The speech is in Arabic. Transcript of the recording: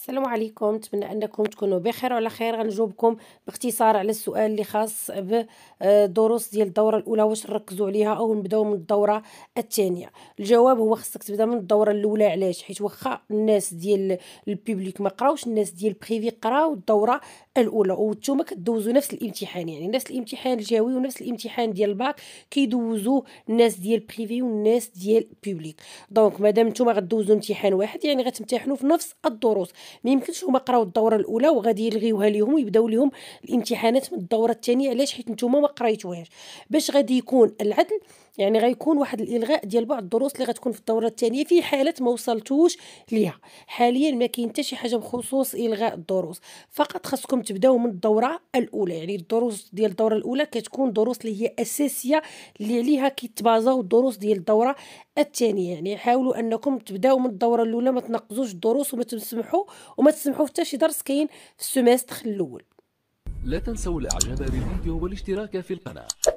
السلام عليكم نتمنى انكم تكونوا بخير وعلى خير غنجاوبكم باختصار على السؤال اللي خاص بدروس آه، ديال الدوره الاولى واش نركزوا عليها او نبداو من الدوره الثانيه الجواب هو خصك تبدا من الدوره الاولى علاش حيت واخا الناس ديال البيبليك ما قراوش الناس ديال بريفي قراو الدوره الاولى وانتوما كدوزوا نفس الامتحان يعني نفس الامتحان الجوي ونفس الامتحان ديال الباك كيدوزوا الناس ديال بريفي والناس ديال بيبليك دونك مادام نتوما غدوزوا امتحان واحد يعني غتمتحنوا في نفس الدروس ما يمكنش هما قراو الدوره الاولى وغادي يلغيوها ليهم ويبداو ليهم الامتحانات من الدوره الثانيه علاش حيت نتوما ما قريتوهاش باش غادي يكون العدل يعني غيكون واحد الالغاء ديال بعض الدروس اللي غتكون في الدوره الثانيه في حاله ما وصلتوش ليها حاليا ما كاين حتى شي حاجه بخصوص الغاء الدروس فقط خاصكم تبداو من الدوره الاولى يعني الدروس ديال الدوره الاولى كتكون دروس اللي هي اساسيه اللي عليها كيتبازاو الدروس ديال الدوره الثانيه يعني حاولوا انكم تبداو من الدوره الاولى ما تنقزوش الدروس وما تسمحوا وما تسمحوا حتى شي درس كاين في السيمستر الاول لا تنسوا الاعجاب بالفيديو والاشتراك في القناه